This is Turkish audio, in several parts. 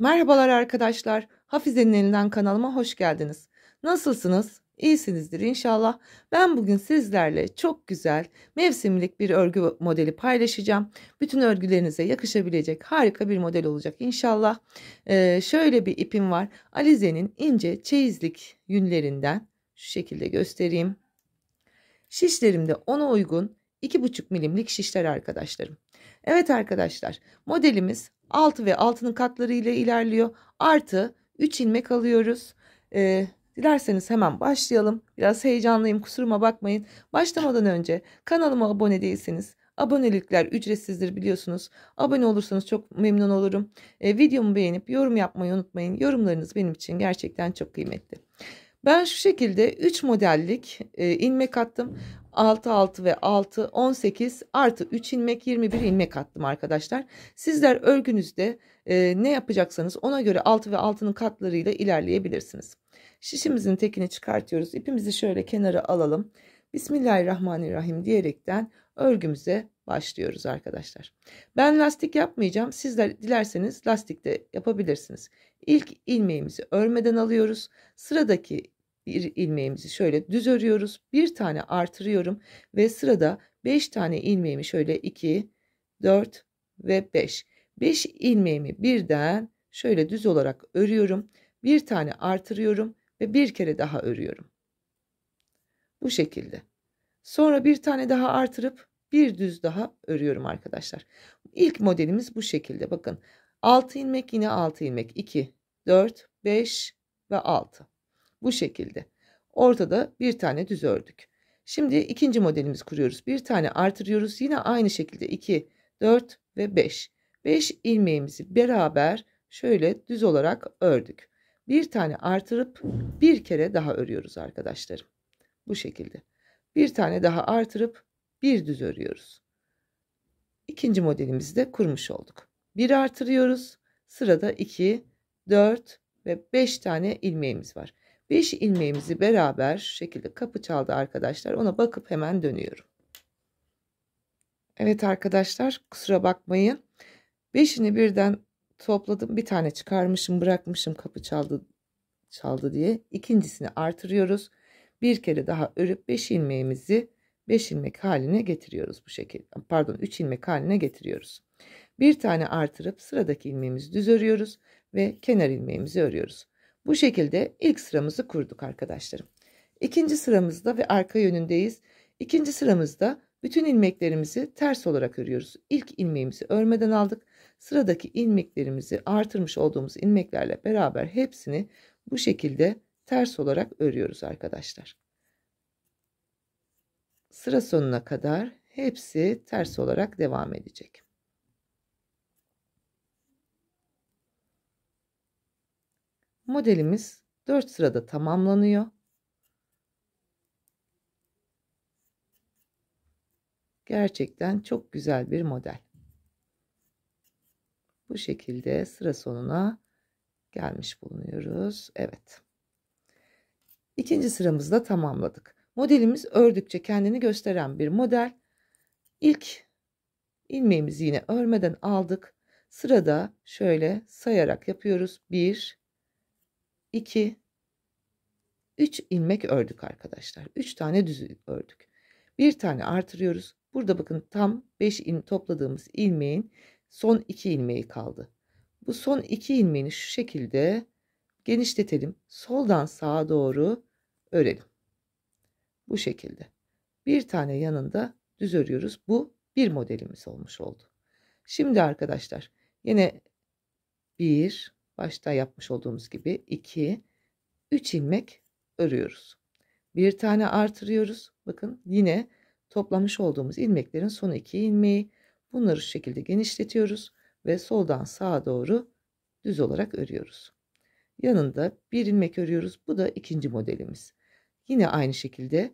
Merhabalar arkadaşlar. Hafize'nin elinden kanalıma hoş geldiniz. Nasılsınız? İyisinizdir inşallah. Ben bugün sizlerle çok güzel mevsimlik bir örgü modeli paylaşacağım. Bütün örgülerinize yakışabilecek harika bir model olacak inşallah. Ee, şöyle bir ipim var. Alize'nin ince çeyizlik yünlerinden şu şekilde göstereyim. Şişlerimde ona uygun 2,5 milimlik şişler arkadaşlarım. Evet arkadaşlar modelimiz 6 ve 6'nın katları ile ilerliyor. Artı 3 ilmek alıyoruz. Ee, dilerseniz hemen başlayalım. Biraz heyecanlıyım kusuruma bakmayın. Başlamadan önce kanalıma abone değilseniz Abonelikler ücretsizdir biliyorsunuz. Abone olursanız çok memnun olurum. E, videomu beğenip yorum yapmayı unutmayın. Yorumlarınız benim için gerçekten çok kıymetli. Ben şu şekilde 3 modellik e, ilmek attım. 6 6 ve 6 18 artı 3 ilmek 21 ilmek attım arkadaşlar. Sizler örgünüzde e, ne yapacaksanız ona göre 6 ve 6'nın katlarıyla ilerleyebilirsiniz. Şişimizin tekini çıkartıyoruz. İpimizi şöyle kenara alalım. Bismillahirrahmanirrahim diyerekten örgümüze başlıyoruz arkadaşlar. Ben lastik yapmayacağım. Sizler dilerseniz lastik de yapabilirsiniz. İlk ilmeğimizi örmeden alıyoruz. Sıradaki bir ilmeğimizi şöyle düz örüyoruz. Bir tane artırıyorum ve sırada 5 tane ilmeğimi şöyle 2, 4 ve 5. 5 ilmeğimi birden şöyle düz olarak örüyorum. Bir tane artırıyorum ve bir kere daha örüyorum. Bu şekilde. Sonra bir tane daha artırıp bir düz daha örüyorum arkadaşlar. İlk modelimiz bu şekilde. Bakın 6 ilmek yine 6 ilmek 2, 4, 5 ve 6. Bu şekilde. Ortada bir tane düz ördük. Şimdi ikinci modelimizi kuruyoruz. Bir tane artırıyoruz. Yine aynı şekilde 2, 4 ve 5. 5 ilmeğimizi beraber şöyle düz olarak ördük. Bir tane artırıp bir kere daha örüyoruz arkadaşlarım. Bu şekilde. Bir tane daha artırıp bir düz örüyoruz. İkinci modelimizi de kurmuş olduk. Bir artırıyoruz. Sırada 2, 4 ve 5 tane ilmeğimiz var. 5 ilmeğimizi beraber şu şekilde kapı çaldı arkadaşlar. Ona bakıp hemen dönüyorum. Evet arkadaşlar kusura bakmayın. 5'ini birden topladım. Bir tane çıkarmışım bırakmışım kapı çaldı çaldı diye. İkincisini artırıyoruz. Bir kere daha örüp 5 ilmeğimizi 5 ilmek haline getiriyoruz bu şekilde. Pardon 3 ilmek haline getiriyoruz. Bir tane artırıp sıradaki ilmeğimizi düz örüyoruz ve kenar ilmeğimizi örüyoruz. Bu şekilde ilk sıramızı kurduk arkadaşlarım. İkinci sıramızda ve arka yönündeyiz. İkinci sıramızda bütün ilmeklerimizi ters olarak örüyoruz. İlk ilmeğimizi örmeden aldık. Sıradaki ilmeklerimizi artırmış olduğumuz ilmeklerle beraber hepsini bu şekilde ters olarak örüyoruz arkadaşlar. Sıra sonuna kadar hepsi ters olarak devam edecek. Modelimiz 4 sırada tamamlanıyor. Gerçekten çok güzel bir model. Bu şekilde sıra sonuna gelmiş bulunuyoruz. Evet. İkinci sıramızı da tamamladık. Modelimiz ördükçe kendini gösteren bir model. İlk ilmeğimizi yine örmeden aldık. Sırada şöyle sayarak yapıyoruz. 1 2 3 ilmek ördük arkadaşlar. 3 tane düz ördük. Bir tane artırıyoruz. Burada bakın tam 5 il topladığımız ilmeğin son 2 ilmeği kaldı. Bu son 2 ilmeğini şu şekilde genişletelim. Soldan sağa doğru örelim. Bu şekilde. Bir tane yanında düz örüyoruz. Bu bir modelimiz olmuş oldu. Şimdi arkadaşlar yine 1 başta yapmış olduğumuz gibi 2 3 ilmek örüyoruz. Bir tane artırıyoruz. Bakın yine toplamış olduğumuz ilmeklerin son iki ilmeği. Bunları şu şekilde genişletiyoruz ve soldan sağa doğru düz olarak örüyoruz. Yanında bir ilmek örüyoruz. Bu da ikinci modelimiz. Yine aynı şekilde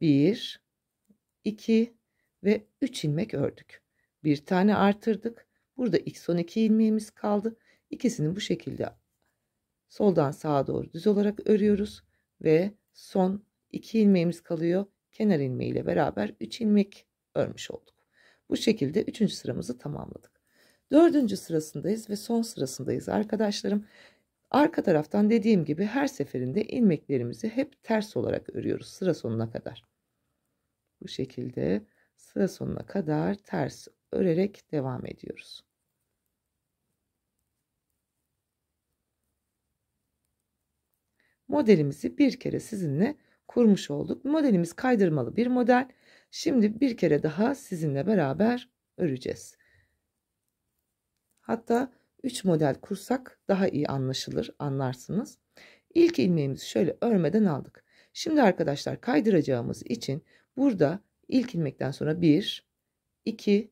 1 2 ve 3 ilmek ördük. Bir tane artırdık. Burada ilk son iki ilmeğimiz kaldı. İkisini bu şekilde soldan sağa doğru düz olarak örüyoruz ve son 2 ilmeğimiz kalıyor. Kenar ilmeği ile beraber 3 ilmek örmüş olduk. Bu şekilde 3. sıramızı tamamladık. 4. sırasındayız ve son sırasındayız arkadaşlarım. Arka taraftan dediğim gibi her seferinde ilmeklerimizi hep ters olarak örüyoruz sıra sonuna kadar. Bu şekilde sıra sonuna kadar ters örerek devam ediyoruz. modelimizi bir kere sizinle kurmuş olduk. Modelimiz kaydırmalı bir model. Şimdi bir kere daha sizinle beraber öreceğiz. Hatta 3 model kursak daha iyi anlaşılır, anlarsınız. İlk ilmeğimizi şöyle örmeden aldık. Şimdi arkadaşlar kaydıracağımız için burada ilk ilmekten sonra 1, 2,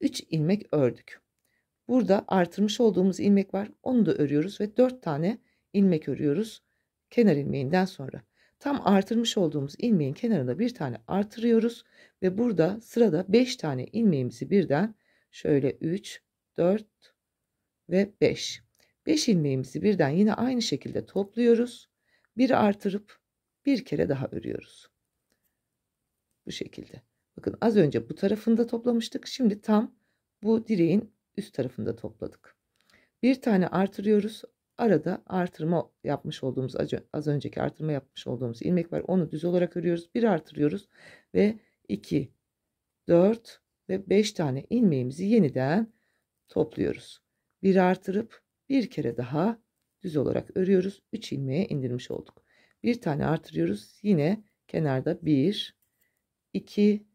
3 ilmek ördük. Burada artırmış olduğumuz ilmek var. Onu da örüyoruz ve 4 tane ilmek örüyoruz kenar ilmeğinden sonra. Tam artırmış olduğumuz ilmeğin kenarında bir tane artırıyoruz ve burada sırada 5 tane ilmeğimizi birden şöyle 3, 4 ve 5. 5 ilmeğimizi birden yine aynı şekilde topluyoruz. Bir artırıp bir kere daha örüyoruz. Bu şekilde. Bakın az önce bu tarafında toplamıştık. Şimdi tam bu direğin üst tarafında topladık. Bir tane artırıyoruz. Arada artırma yapmış olduğumuz az önceki artırma yapmış olduğumuz ilmek var. Onu düz olarak örüyoruz. Bir artırıyoruz ve 2, 4 ve 5 tane ilmeğimizi yeniden topluyoruz. Bir artırıp bir kere daha düz olarak örüyoruz. 3 ilmeğe indirmiş olduk. Bir tane artırıyoruz. Yine kenarda 1, 2,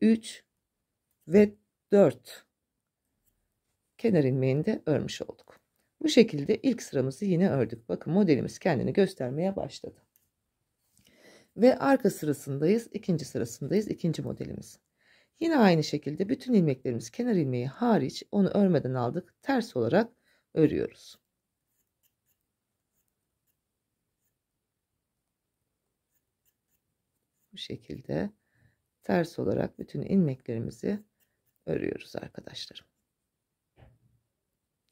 3 ve 4 kenar ilmeğini de örmüş olduk. Bu şekilde ilk sıramızı yine ördük. Bakın modelimiz kendini göstermeye başladı. Ve arka sırasındayız. ikinci sırasındayız. ikinci modelimiz. Yine aynı şekilde bütün ilmeklerimiz kenar ilmeği hariç onu örmeden aldık. Ters olarak örüyoruz. Bu şekilde ters olarak bütün ilmeklerimizi örüyoruz arkadaşlarım.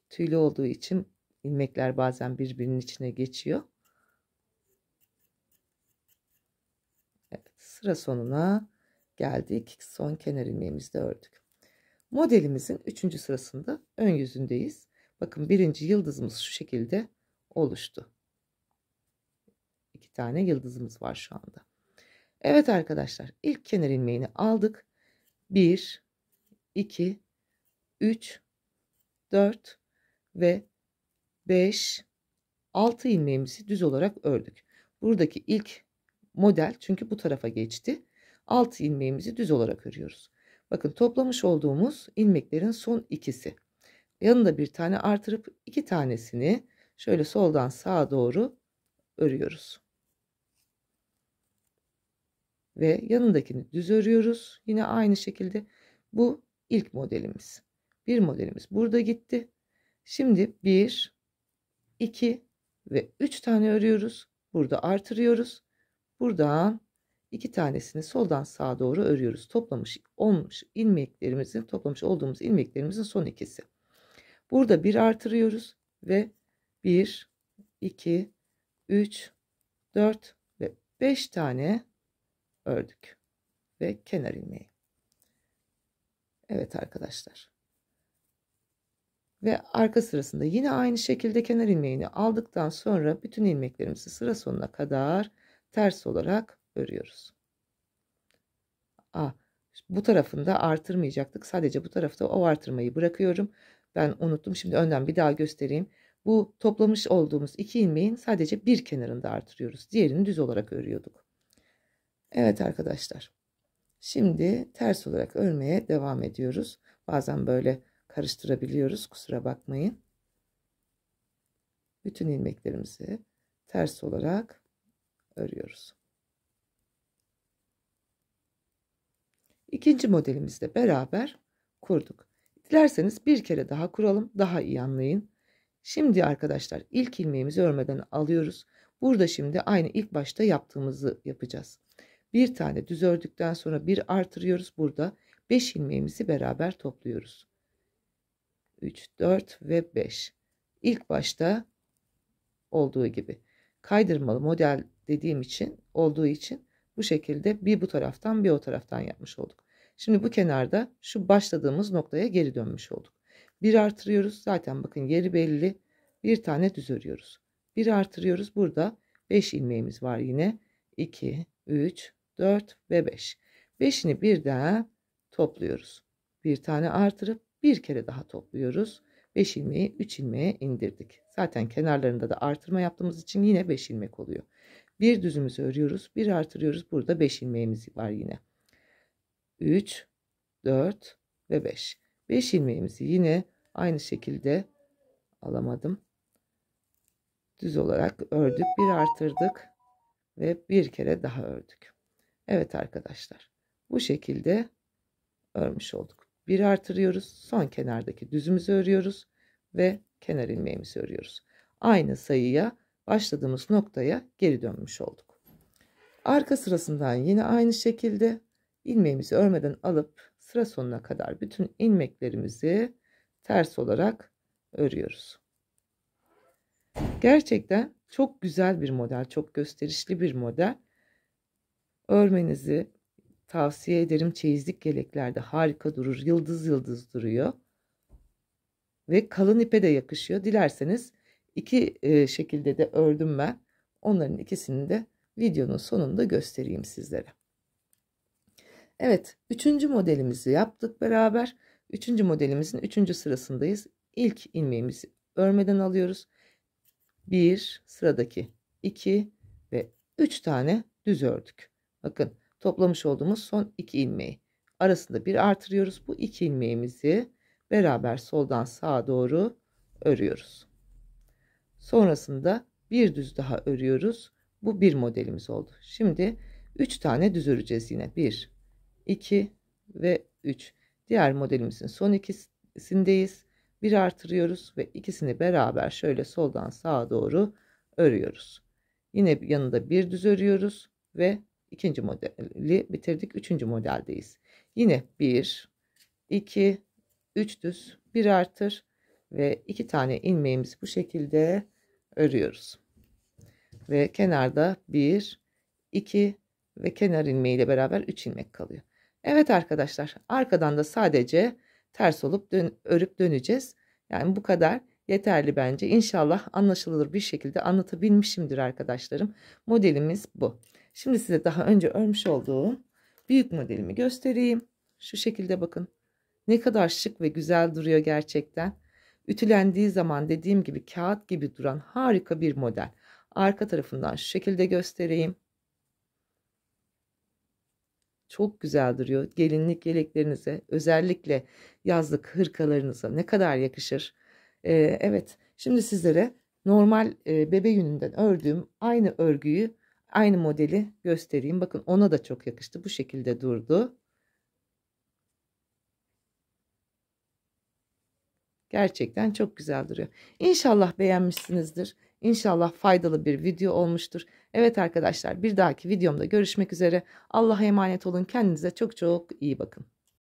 Tüylü olduğu için ilmekler bazen birbirinin içine geçiyor. Evet, sıra sonuna geldik. Son kenar ilmeğimizi de ördük. Modelimizin 3. sırasında ön yüzündeyiz. Bakın birinci yıldızımız şu şekilde oluştu. İki tane yıldızımız var şu anda. Evet arkadaşlar ilk kenar ilmeğini aldık. 1, 2, 3, 4, ve 5, 6 ilmeğimizi düz olarak ördük. Buradaki ilk model çünkü bu tarafa geçti. 6 ilmeğimizi düz olarak örüyoruz. Bakın toplamış olduğumuz ilmeklerin son ikisi. Yanında bir tane artırıp iki tanesini şöyle soldan sağa doğru örüyoruz. Ve yanındakini düz örüyoruz. Yine aynı şekilde bu ilk modelimiz. Bir modelimiz burada gitti. Şimdi 1, 2 ve 3 tane örüyoruz. Burada artırıyoruz. Buradan 2 tanesini soldan sağa doğru örüyoruz. Toplamış olmuş ilmeklerimizin, toplamış olduğumuz ilmeklerimizin son ikisi. Burada 1 artırıyoruz ve 1, 2, 3, 4 ve 5 tane ördük ve kenar ilmeği. Evet arkadaşlar ve arka sırasında yine aynı şekilde kenar ilmeğini aldıktan sonra bütün ilmeklerimizi sıra sonuna kadar ters olarak örüyoruz. A, bu tarafında artırmayacaktık. Sadece bu tarafta o artırmayı bırakıyorum. Ben unuttum. Şimdi önden bir daha göstereyim. Bu toplamış olduğumuz iki ilmeğin sadece bir kenarında artırıyoruz. Diğerini düz olarak örüyorduk. Evet arkadaşlar. Şimdi ters olarak örmeye devam ediyoruz. Bazen böyle karıştırabiliyoruz. Kusura bakmayın. Bütün ilmeklerimizi ters olarak örüyoruz. İkinci modelimizle beraber kurduk. Dilerseniz bir kere daha kuralım. Daha iyi anlayın. Şimdi arkadaşlar ilk ilmeğimizi örmeden alıyoruz. Burada şimdi aynı ilk başta yaptığımızı yapacağız. Bir tane düz ördükten sonra bir artırıyoruz. Burada 5 ilmeğimizi beraber topluyoruz. 3, 4 ve 5. İlk başta olduğu gibi. Kaydırmalı model dediğim için olduğu için bu şekilde bir bu taraftan bir o taraftan yapmış olduk. Şimdi bu kenarda şu başladığımız noktaya geri dönmüş olduk. Bir artırıyoruz zaten bakın yeri belli. Bir tane düz örüyoruz. Bir artırıyoruz burada 5 ilmeğimiz var yine. 2, 3, 4 ve 5. 5'ini birden topluyoruz. Bir tane artırıp bir kere daha topluyoruz. 5 ilmeği 3 ilmeğe indirdik. Zaten kenarlarında da artırma yaptığımız için yine 5 ilmek oluyor. Bir düzümüzü örüyoruz. Bir artırıyoruz. Burada 5 ilmeğimiz var yine. 3, 4 ve 5. 5 ilmeğimizi yine aynı şekilde alamadım. Düz olarak ördük. Bir artırdık. Ve bir kere daha ördük. Evet arkadaşlar. Bu şekilde örmüş olduk. 1 artırıyoruz. Son kenardaki düzümüzü örüyoruz ve kenar ilmeğimizi örüyoruz. Aynı sayıya başladığımız noktaya geri dönmüş olduk. Arka sırasından yine aynı şekilde ilmeğimizi örmeden alıp sıra sonuna kadar bütün ilmeklerimizi ters olarak örüyoruz. Gerçekten çok güzel bir model, çok gösterişli bir model. Örmenizi Tavsiye ederim çeyizlik yeleklerde harika durur. Yıldız yıldız duruyor. Ve kalın ipe de yakışıyor. Dilerseniz iki e, şekilde de ördüm ben. Onların ikisini de videonun sonunda göstereyim sizlere. Evet, üçüncü modelimizi yaptık beraber. Üçüncü modelimizin üçüncü sırasındayız. İlk ilmeğimizi örmeden alıyoruz. Bir sıradaki iki ve üç tane düz ördük. Bakın toplamış olduğumuz son iki ilmeği. Arasında bir artırıyoruz. Bu iki ilmeğimizi beraber soldan sağa doğru örüyoruz. Sonrasında bir düz daha örüyoruz. Bu bir modelimiz oldu. Şimdi 3 tane düz öreceğiz yine. 1, 2 ve 3. Diğer modelimizin son ikisindeyiz. Bir artırıyoruz ve ikisini beraber şöyle soldan sağa doğru örüyoruz. Yine yanında bir düz örüyoruz ve İkinci modeli bitirdik. Üçüncü modeldeyiz. Yine 1, 2, 3 düz, 1 artır ve 2 tane ilmeğimizi bu şekilde örüyoruz. Ve kenarda 1, 2 ve kenar ilmeği ile beraber 3 ilmek kalıyor. Evet arkadaşlar arkadan da sadece ters olup dön örüp döneceğiz. Yani bu kadar yeterli bence. İnşallah anlaşılır bir şekilde anlatabilmişimdir arkadaşlarım. Modelimiz bu. Şimdi size daha önce örmüş olduğum büyük modelimi göstereyim. Şu şekilde bakın. Ne kadar şık ve güzel duruyor gerçekten. Ütülendiği zaman dediğim gibi kağıt gibi duran harika bir model. Arka tarafından şu şekilde göstereyim. Çok güzel duruyor. Gelinlik yeleklerinize özellikle yazlık hırkalarınıza ne kadar yakışır. Ee, evet şimdi sizlere normal e, bebe yününden ördüğüm aynı örgüyü Aynı modeli göstereyim. Bakın ona da çok yakıştı. Bu şekilde durdu. Gerçekten çok güzel duruyor. İnşallah beğenmişsinizdir. İnşallah faydalı bir video olmuştur. Evet arkadaşlar bir dahaki videomda görüşmek üzere. Allah'a emanet olun. Kendinize çok çok iyi bakın.